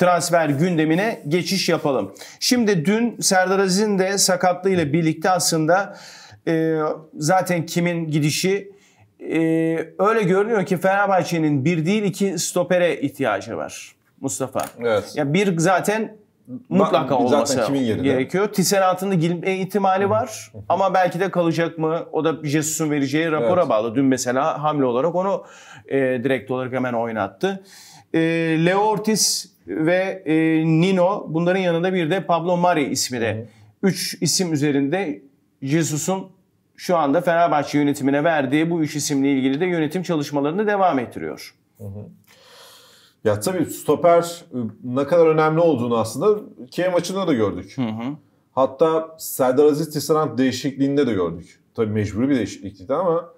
transfer gündemine geçiş yapalım. Şimdi dün Serdar Aziz'in de sakatlığıyla birlikte aslında e, zaten kimin gidişi e, öyle görünüyor ki Fenerbahçe'nin bir değil iki stopere ihtiyacı var Mustafa. Evet. Ya bir zaten mutlaka Bak, olması kimin gerekiyor. Tisel altında girme ihtimali var ama belki de kalacak mı? O da Jesus'un vereceği rapora evet. bağlı. Dün mesela hamle olarak onu e, direkt olarak hemen oynattı. E, Leo Ortiz ve e, Nino bunların yanında bir de Pablo Mari ismi de. Üç isim üzerinde Jesus'un şu anda Fenerbahçe yönetimine verdiği bu üç isimle ilgili de yönetim çalışmalarını devam ettiriyor. Hı hı. Ya tabii stoper ıı, ne kadar önemli olduğunu aslında Kiev maçında da gördük. Hı hı. Hatta Serdar Aziz Tisserand değişikliğinde de gördük. Tabii mecburi bir değişiklikti ama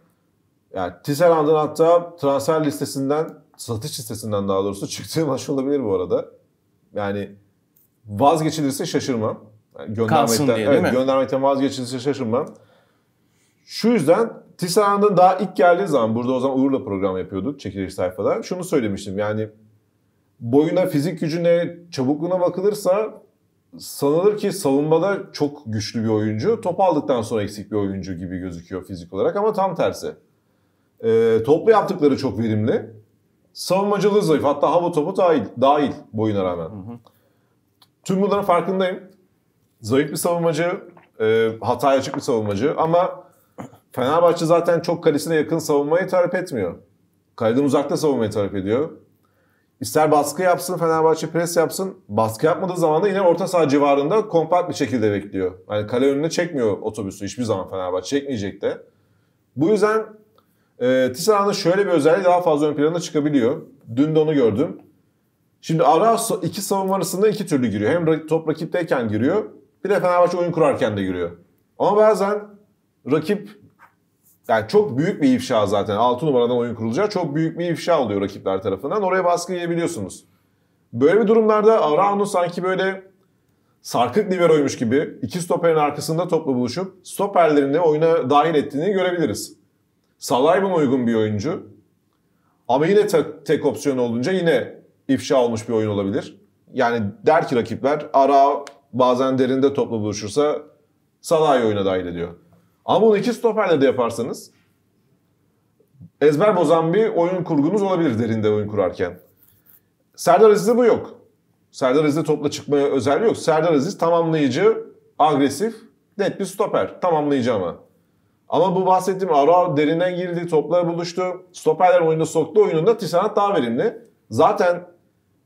yani Tisserand'ın hatta transfer listesinden satış listesinden daha doğrusu çıktığı maç olabilir bu arada. Yani vazgeçilirse şaşırmam. Yani göndermekten, diye, evet, göndermekten vazgeçilirse şaşırmam. Şu yüzden Tisserand'ın daha ilk geldiği zaman burada o zaman Uğur'la program yapıyorduk çekiliş sayfada. Şunu söylemiştim yani boyuna, fizik gücüne, çabukluğuna bakılırsa sanılır ki savunmada çok güçlü bir oyuncu. Top aldıktan sonra eksik bir oyuncu gibi gözüküyor fizik olarak ama tam tersi. E, toplu yaptıkları çok verimli. Savunmacılığı zayıf. Hatta hava topu dahil, dahil boyuna rağmen. Hı hı. Tüm bunların farkındayım. Zayıf bir savunmacı, e, hataya açık bir savunmacı ama Fenerbahçe zaten çok kalesine yakın savunmayı tarif etmiyor. Kaleden uzakta savunmayı tarif ediyor. İster baskı yapsın, Fenerbahçe pres yapsın. Baskı yapmadığı zaman da yine orta saha civarında kompakt bir şekilde bekliyor. Yani kale önüne çekmiyor otobüsü hiçbir zaman Fenerbahçe. Çekmeyecek de. Bu yüzden e, Tisserand'ın şöyle bir özelliği daha fazla ön plana çıkabiliyor. Dün de onu gördüm. Şimdi ara iki savunma arasında iki türlü giriyor. Hem top rakipteyken giriyor. Bir de Fenerbahçe oyun kurarken de giriyor. Ama bazen rakip yani çok büyük bir ifşa zaten. 6 numaradan oyun kurulacağı çok büyük bir ifşa oluyor rakipler tarafından. Oraya baskı yiyebiliyorsunuz. Böyle bir durumlarda Arao'nun sanki böyle sarkık liberoymuş gibi iki stoperin arkasında topla buluşup stoperlerini oyuna dahil ettiğini görebiliriz. Salayb'ın uygun bir oyuncu. Ama yine tek, tek opsiyon olunca yine ifşa olmuş bir oyun olabilir. Yani der ki rakipler ara bazen derinde topla buluşursa Salah'ı oyuna dahil ediyor. Ama bunu iki stoperle de yaparsanız ezber bozan bir oyun kurgunuz olabilir derinde oyun kurarken. Serdar Aziz'de bu yok. Serdar Aziz'de topla çıkmaya özelliği yok. Serdar Aziz tamamlayıcı, agresif, net bir stoper. Tamamlayıcı ama. Ama bu bahsettiğim Arao derinden girdi, toplara buluştu. Stoperler oyuna soktu. Oyununda Tisanat daha verimli. Zaten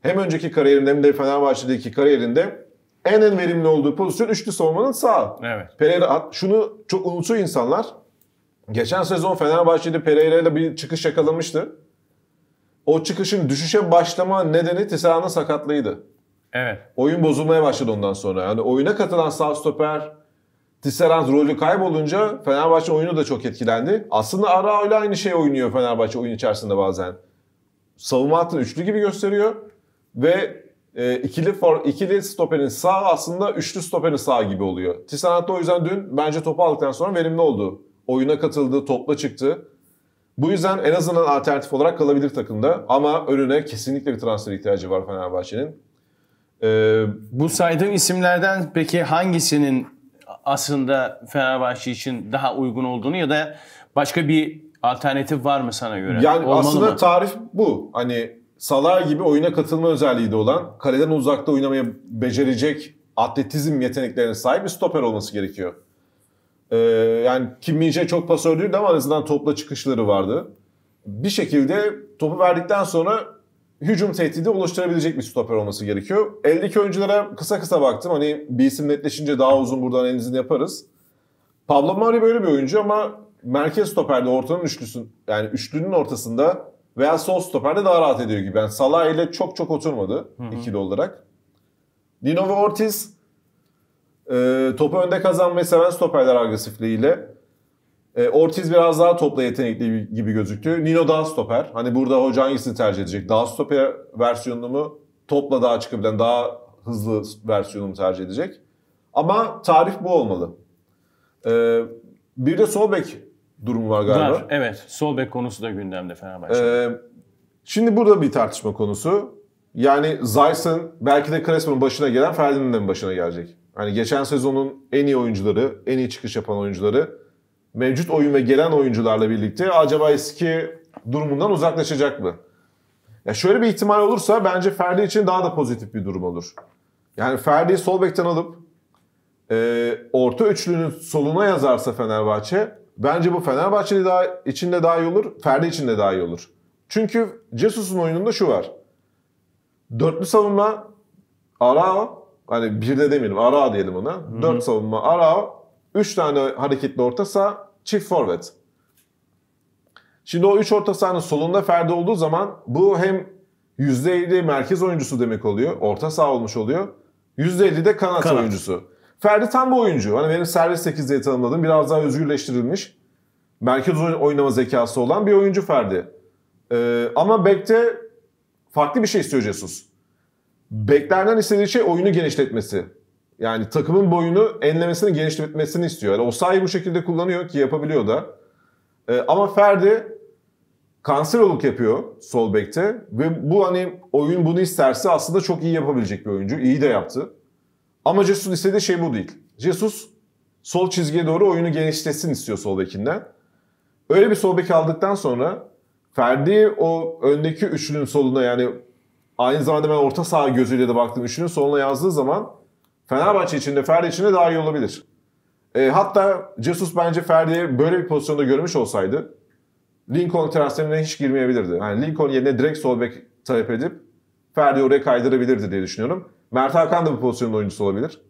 hem önceki kariyerinde hem de Fenerbahçe'deki kariyerinde en en verimli olduğu pozisyon üçlü savunmanın sağ. Evet. Pereira şunu çok unutuyor insanlar. Geçen sezon Fenerbahçe'de Pereira ile bir çıkış yakalamıştı. O çıkışın düşüşe başlama nedeni Tisanat'ın sakatlığıydı. Evet. Oyun bozulmaya başladı ondan sonra. Yani oyuna katılan sağ stoper Tisserand rolü kaybolunca Fenerbahçe oyunu da çok etkilendi. Aslında ara ile aynı şey oynuyor Fenerbahçe oyun içerisinde bazen. Savunma hattını üçlü gibi gösteriyor ve e, ikili for, ikili stoperin sağ aslında üçlü stoperin sağ gibi oluyor. Tisserand o yüzden dün bence topu aldıktan sonra verimli oldu. Oyuna katıldı, topla çıktı. Bu yüzden en azından alternatif olarak kalabilir takımda ama önüne kesinlikle bir transfer ihtiyacı var Fenerbahçe'nin. Ee, bu saydığım isimlerden peki hangisinin aslında Fenerbahçe için daha uygun olduğunu ya da başka bir alternatif var mı sana göre? Yani Olmalı aslında mı? tarif bu. Hani Salah gibi oyuna katılma özelliği de olan, kaleden uzakta oynamayı becerecek atletizm yeteneklerine sahip bir stoper olması gerekiyor. Ee, yani Kim Minje çok pasördüydü ama en azından topla çıkışları vardı. Bir şekilde topu verdikten sonra hücum tehdidi oluşturabilecek bir stoper olması gerekiyor. Eldeki oyunculara kısa kısa baktım. Hani bir isim netleşince daha uzun buradan analizini yaparız. Pablo Mari böyle bir oyuncu ama merkez stoperde ortanın üçlüsün yani üçlünün ortasında veya sol stoperde daha rahat ediyor gibi. Yani Salah ile çok çok oturmadı Hı-hı. ikili olarak. Dino ve Ortiz e, topu önde kazanmayı seven stoperler agresifliğiyle. E, Ortiz biraz daha topla yetenekli gibi gözüktü. Nino daha stoper. Hani burada hoca hangisini tercih edecek? Daha stoper versiyonunu mu? Topla daha çıkabilen, daha hızlı versiyonunu tercih edecek? Ama tarif bu olmalı. E, bir de sol durumu var galiba. Var, evet. Sol konusu da gündemde Fenerbahçe'de. E, şimdi burada bir tartışma konusu. Yani Zayson belki de Crespo'nun başına gelen Ferdinand'ın başına gelecek. Hani geçen sezonun en iyi oyuncuları, en iyi çıkış yapan oyuncuları mevcut oyun ve gelen oyuncularla birlikte acaba eski durumundan uzaklaşacak mı? Ya şöyle bir ihtimal olursa bence Ferdi için daha da pozitif bir durum olur. Yani Ferdi sol bekten alıp e, orta üçlünün soluna yazarsa Fenerbahçe bence bu Fenerbahçe'de daha, için de daha iyi olur. Ferdi için de daha iyi olur. Çünkü Jesus'un oyununda şu var. Dörtlü savunma ara, hani bir de demeyelim ara diyelim ona. Dört savunma ara, Üç tane hareketli orta saha çift forvet. Şimdi o 3 orta sahanın solunda Ferdi olduğu zaman bu hem %50 merkez oyuncusu demek oluyor. Orta saha olmuş oluyor. %50 de kanat, kanat. oyuncusu. Ferdi tam bu oyuncu. Hani benim servis 8 diye tanımladığım biraz daha özgürleştirilmiş. Merkez oynama zekası olan bir oyuncu Ferdi. Ee, ama bekte farklı bir şey istiyor Jesus. Beklerden istediği şey oyunu genişletmesi. Yani takımın boyunu enlemesini genişletmesini istiyor. Yani o sahi bu şekilde kullanıyor ki yapabiliyor da. E, ama Ferdi kanser kanseroluk yapıyor sol bekte ve bu hani oyun bunu isterse aslında çok iyi yapabilecek bir oyuncu. İyi de yaptı. Ama Jesus istediği şey bu değil. Jesus sol çizgiye doğru oyunu genişletsin istiyor sol bekinden. Öyle bir sol bek aldıktan sonra Ferdi o öndeki üçlünün soluna yani aynı zamanda ben orta saha gözüyle de baktım üçlünün soluna yazdığı zaman Fenerbahçe için de Ferdi için de daha iyi olabilir. E, hatta Jesus bence Ferdi'ye böyle bir pozisyonda görmüş olsaydı Lincoln transferine hiç girmeyebilirdi. Yani Lincoln yerine direkt sol bek talep edip Ferdi oraya kaydırabilirdi diye düşünüyorum. Mert Hakan da bu pozisyonda oyuncusu olabilir.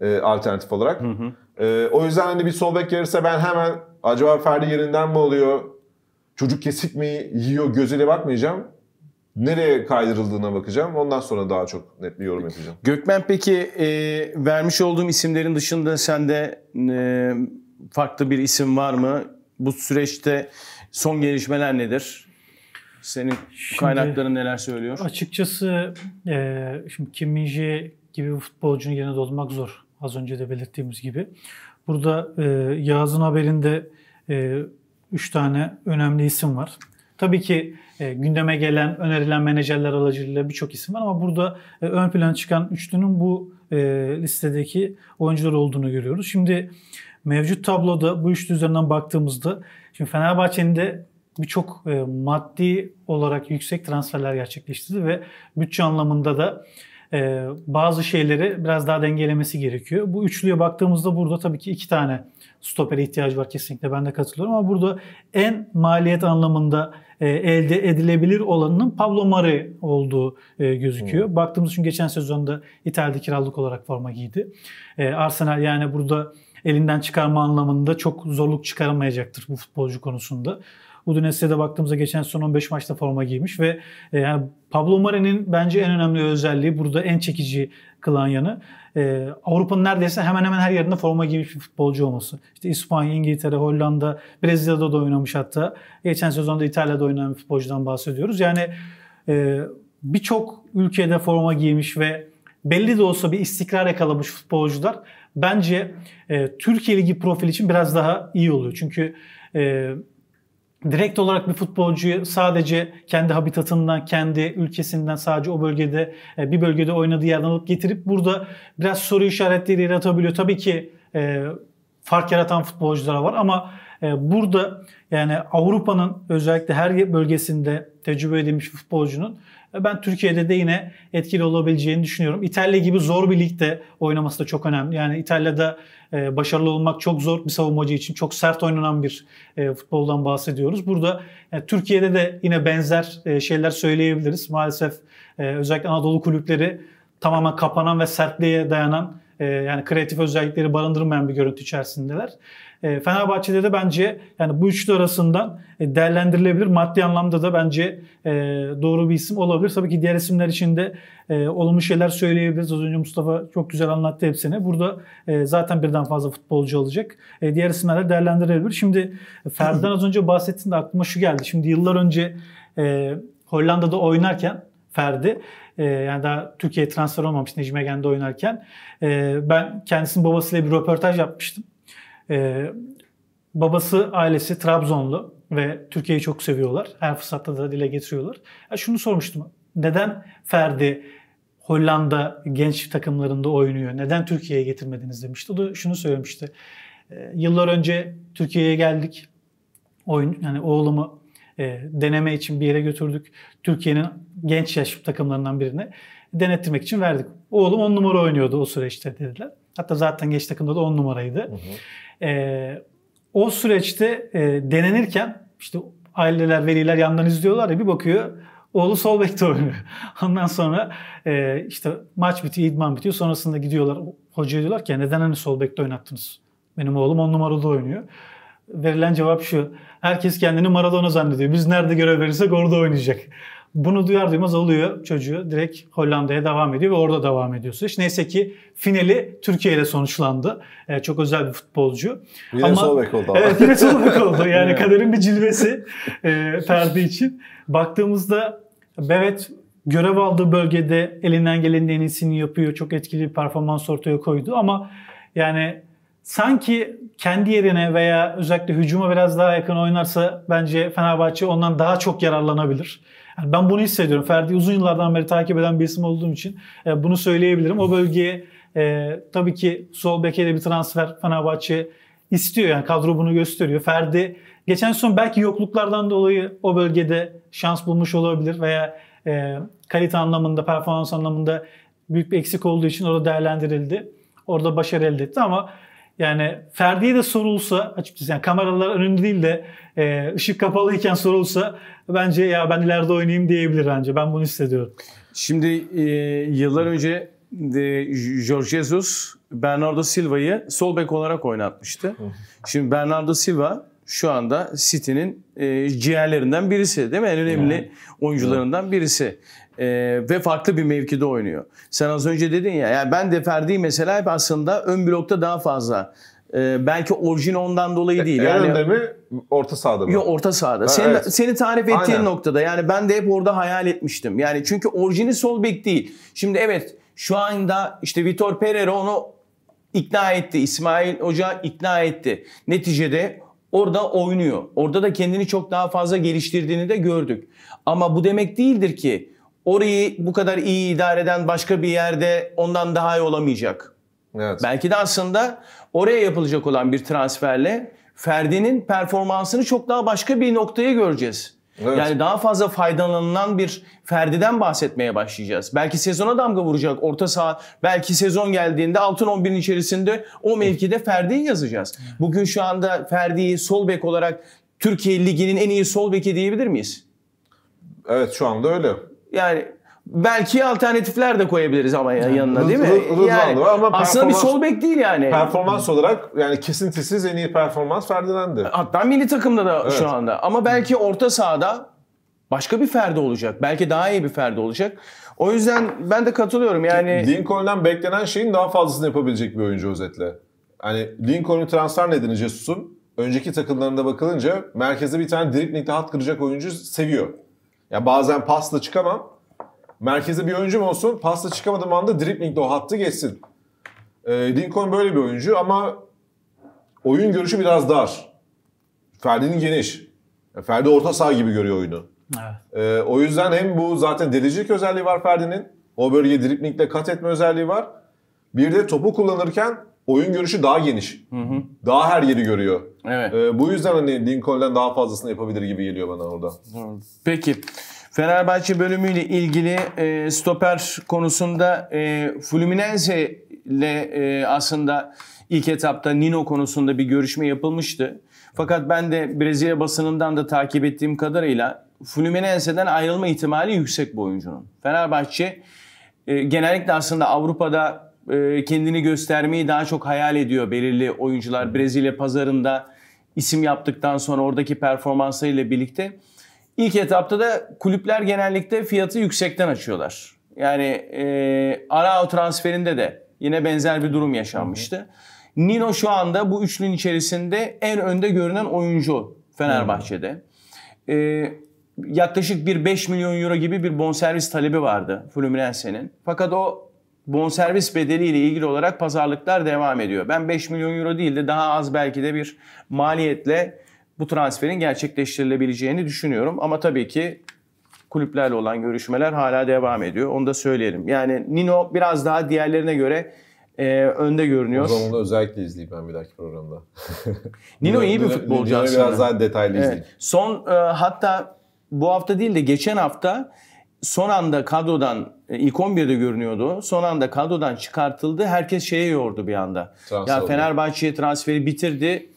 E, alternatif olarak. Hı hı. E, o yüzden hani bir sol bek gelirse ben hemen acaba Ferdi yerinden mi oluyor? Çocuk kesik mi yiyor gözüyle bakmayacağım nereye kaydırıldığına bakacağım. Ondan sonra daha çok net bir yorum yapacağım. Gökmen peki e, vermiş olduğum isimlerin dışında sende e, farklı bir isim var mı? Bu süreçte son gelişmeler nedir? Senin şimdi, kaynakların neler söylüyor? Açıkçası e, şimdi Kim Minji gibi bir futbolcunun yerine dolmak zor. Az önce de belirttiğimiz gibi. Burada e, Yağız'ın haberinde 3 e, üç tane önemli isim var. Tabii ki e, gündeme gelen, önerilen menajerler aracılığıyla birçok isim var ama burada e, ön plana çıkan üçlünün bu e, listedeki oyuncular olduğunu görüyoruz. Şimdi mevcut tabloda bu üçlü üzerinden baktığımızda şimdi Fenerbahçe'nin de birçok e, maddi olarak yüksek transferler gerçekleştirdi ve bütçe anlamında da e, bazı şeyleri biraz daha dengelemesi gerekiyor. Bu üçlüye baktığımızda burada tabii ki iki tane stopere ihtiyacı var kesinlikle ben de katılıyorum ama burada en maliyet anlamında e, elde edilebilir olanının Pablo Mari olduğu e, gözüküyor. Hmm. Baktığımız için geçen sezonda İtalya'da kiralık olarak forma giydi. E, Arsenal yani burada elinden çıkarma anlamında çok zorluk çıkaramayacaktır bu futbolcu konusunda. Udinese'de baktığımızda geçen son 15 maçta forma giymiş ve e, yani Pablo Mare'nin bence en önemli özelliği burada en çekici kılan yanı e, Avrupa'nın neredeyse hemen hemen her yerinde forma giymiş bir futbolcu olması. İşte İspanya, İngiltere, Hollanda, Brezilya'da da oynamış hatta. Geçen sezonda İtalya'da oynayan bir futbolcudan bahsediyoruz. Yani e, birçok ülkede forma giymiş ve belli de olsa bir istikrar yakalamış futbolcular bence e, Türkiye Ligi profil için biraz daha iyi oluyor. Çünkü e, direkt olarak bir futbolcuyu sadece kendi habitatından, kendi ülkesinden sadece o bölgede e, bir bölgede oynadığı yerden alıp getirip burada biraz soru işaretleri yaratabiliyor. Tabii ki e, fark yaratan futbolcular var ama ee, burada yani Avrupa'nın özellikle her bölgesinde tecrübe edilmiş futbolcunun e, ben Türkiye'de de yine etkili olabileceğini düşünüyorum. İtalya gibi zor bir ligde oynaması da çok önemli. Yani İtalya'da e, başarılı olmak çok zor bir savunmacı için. Çok sert oynanan bir e, futboldan bahsediyoruz. Burada Türkiye'de de yine benzer şeyler söyleyebiliriz. Maalesef özellikle Anadolu kulüpleri tamamen kapanan ve sertliğe dayanan yani kreatif özellikleri barındırmayan bir görüntü içerisindeler. E, Fenerbahçe'de de bence yani bu üçlü arasından e, değerlendirilebilir. Maddi anlamda da bence e, doğru bir isim olabilir. Tabii ki diğer isimler için de olumlu şeyler söyleyebiliriz. Az önce Mustafa çok güzel anlattı hepsini. Burada zaten birden fazla futbolcu olacak. diğer isimler de değerlendirilebilir. Şimdi Ferdi'den az önce bahsettiğinde aklıma şu geldi. Şimdi yıllar önce Hollanda'da oynarken Ferdi yani daha Türkiye'ye transfer olmamış Necmi oynarken ben kendisinin babasıyla bir röportaj yapmıştım. Ee, babası, ailesi Trabzonlu ve Türkiye'yi çok seviyorlar. Her fırsatta da dile getiriyorlar. Ya şunu sormuştum. Neden Ferdi Hollanda genç takımlarında oynuyor? Neden Türkiye'ye getirmediniz demişti. O da şunu söylemişti. Ee, yıllar önce Türkiye'ye geldik. Oyun, yani oğlumu e, deneme için bir yere götürdük. Türkiye'nin genç yaş takımlarından birine denettirmek için verdik. Oğlum on numara oynuyordu o süreçte dediler. Hatta zaten genç takımda da on numaraydı. Hı hı. E, o süreçte e, denenirken işte aileler, veliler yandan izliyorlar ya bir bakıyor oğlu sol bekte oynuyor. Ondan sonra e, işte maç bitiyor, idman bitiyor. Sonrasında gidiyorlar hocaya diyorlar ki neden hani sol bekte oynattınız? Benim oğlum on numaralı oynuyor. Verilen cevap şu. Herkes kendini Maradona zannediyor. Biz nerede görev verirsek orada oynayacak. Bunu duyar duymaz alıyor çocuğu direkt Hollanda'ya devam ediyor ve orada devam ediyor süreç. Neyse ki finali Türkiye ile sonuçlandı. Ee, çok özel bir futbolcu. Yine ama, sol oldu Evet yine sol oldu. Yani kaderin bir cilvesi e, Ferdi için. Baktığımızda Bevet görev aldığı bölgede elinden gelenin en iyisini yapıyor. Çok etkili bir performans ortaya koydu ama yani sanki kendi yerine veya özellikle hücuma biraz daha yakın oynarsa bence Fenerbahçe ondan daha çok yararlanabilir. Yani ben bunu hissediyorum. Ferdi uzun yıllardan beri takip eden bir isim olduğum için e, bunu söyleyebilirim. O bölgeye e, tabii ki sol beke bir transfer Fenerbahçe istiyor. Yani kadro bunu gösteriyor. Ferdi geçen son belki yokluklardan dolayı o bölgede şans bulmuş olabilir veya e, kalite anlamında, performans anlamında büyük bir eksik olduğu için orada değerlendirildi. Orada başarı elde etti ama yani Ferdi'ye de sorulsa açıkçası yani kameralar önünde değil de e, ışık kapalıyken sorulsa bence ya ben ileride oynayayım diyebilir bence. Ben bunu hissediyorum. Şimdi e, yıllar önce de Jorge Jesus Bernardo Silva'yı sol bek olarak oynatmıştı. Şimdi Bernardo Silva şu anda City'nin e, ciğerlerinden birisi değil mi? En önemli yani. oyuncularından birisi. E, ve farklı bir mevkide oynuyor. Sen az önce dedin ya yani ben de Ferdi mesela hep aslında ön blokta daha fazla ee, belki orijin ondan dolayı e, değil. yani önde mi, orta sahada mı? Yok, orta sahada. Ha, seni, evet. seni tarif ettiğin Aynen. noktada. Yani ben de hep orada hayal etmiştim. Yani çünkü orijini sol bek değil. Şimdi evet şu anda işte Vitor Pereira onu ikna etti. İsmail Hoca ikna etti. Neticede orada oynuyor. Orada da kendini çok daha fazla geliştirdiğini de gördük. Ama bu demek değildir ki orayı bu kadar iyi idare eden başka bir yerde ondan daha iyi olamayacak. Evet. Belki de aslında oraya yapılacak olan bir transferle Ferdi'nin performansını çok daha başka bir noktaya göreceğiz. Evet. Yani daha fazla faydalanılan bir Ferdi'den bahsetmeye başlayacağız. Belki sezona damga vuracak orta saha. Belki sezon geldiğinde altın 11'in içerisinde o mevkide Ferdi'yi yazacağız. Bugün şu anda Ferdi'yi sol bek olarak Türkiye Ligi'nin en iyi sol beki diyebilir miyiz? Evet şu anda öyle. Yani belki alternatifler de koyabiliriz ama yani yanına değil mi? Rız, yani ama aslında bir sol bek değil yani. Performans olarak yani kesintisiz en iyi performans Ferdinand'dı. Hatta milli takımda da evet. şu anda. Ama belki orta sahada başka bir Ferdi olacak. Belki daha iyi bir Ferdi olacak. O yüzden ben de katılıyorum yani. Lincoln'dan beklenen şeyin daha fazlasını yapabilecek bir oyuncu özetle. Hani Lincoln'un transfer nedeni Jesus'un önceki takımlarında bakılınca merkeze bir tane driplingle hat kıracak oyuncu seviyor. Ya yani bazen pasla çıkamam Merkeze bir oyuncum olsun. Pasta çıkamadığım anda driplingle o hattı geçsin. E, Lincoln böyle bir oyuncu ama oyun görüşü biraz dar. Ferdi'nin geniş. Ferdi orta saha gibi görüyor oyunu. Evet. E, o yüzden hem bu zaten delicilik özelliği var Ferdi'nin. O bölge driplingle kat etme özelliği var. Bir de topu kullanırken oyun görüşü daha geniş. Hı hı. Daha her yeri görüyor. Evet. E, bu yüzden hani Lincoln'den daha fazlasını yapabilir gibi geliyor bana orada. Peki. Fenerbahçe bölümüyle ilgili e, stoper konusunda e, Fluminense ile e, aslında ilk etapta Nino konusunda bir görüşme yapılmıştı. Fakat ben de Brezilya basınından da takip ettiğim kadarıyla Fluminense'den ayrılma ihtimali yüksek bu oyuncunun. Fenerbahçe e, genellikle aslında Avrupa'da e, kendini göstermeyi daha çok hayal ediyor belirli oyuncular. Brezilya pazarında isim yaptıktan sonra oradaki performansıyla birlikte. birlikte İlk etapta da kulüpler genellikle fiyatı yüksekten açıyorlar. Yani e, Arao transferinde de yine benzer bir durum yaşanmıştı. Hı Nino şu anda bu üçlünün içerisinde en önde görünen oyuncu Fenerbahçe'de. e, yaklaşık bir 5 milyon euro gibi bir bonservis talebi vardı Fluminense'nin. Fakat o bonservis bedeliyle ilgili olarak pazarlıklar devam ediyor. Ben 5 milyon euro değil de daha az belki de bir maliyetle bu transferin gerçekleştirilebileceğini düşünüyorum. Ama tabii ki kulüplerle olan görüşmeler hala devam ediyor. Onu da söyleyelim. Yani Nino biraz daha diğerlerine göre e, önde görünüyor. O zaman onu özellikle izleyeyim ben bir dahaki programda. Nino iyi bir futbolcu aslında. Nino biraz daha detaylı evet. izleyeyim. Son e, hatta bu hafta değil de geçen hafta son anda kadrodan e, ilk 11'de görünüyordu. Son anda kadrodan çıkartıldı. Herkes şeye yordu bir anda. Transfer ya Fenerbahçe'ye transferi bitirdi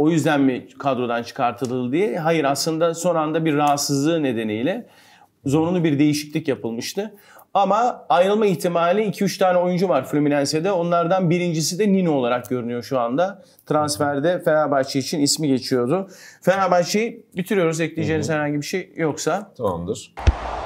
o yüzden mi kadrodan çıkartıldı diye. Hayır aslında son anda bir rahatsızlığı nedeniyle zorunlu bir değişiklik yapılmıştı. Ama ayrılma ihtimali 2-3 tane oyuncu var Fluminense'de. Onlardan birincisi de Nino olarak görünüyor şu anda. Transferde Fenerbahçe için ismi geçiyordu. Fenerbahçe'yi bitiriyoruz. Ekleyeceğiniz herhangi bir şey yoksa. Tamamdır.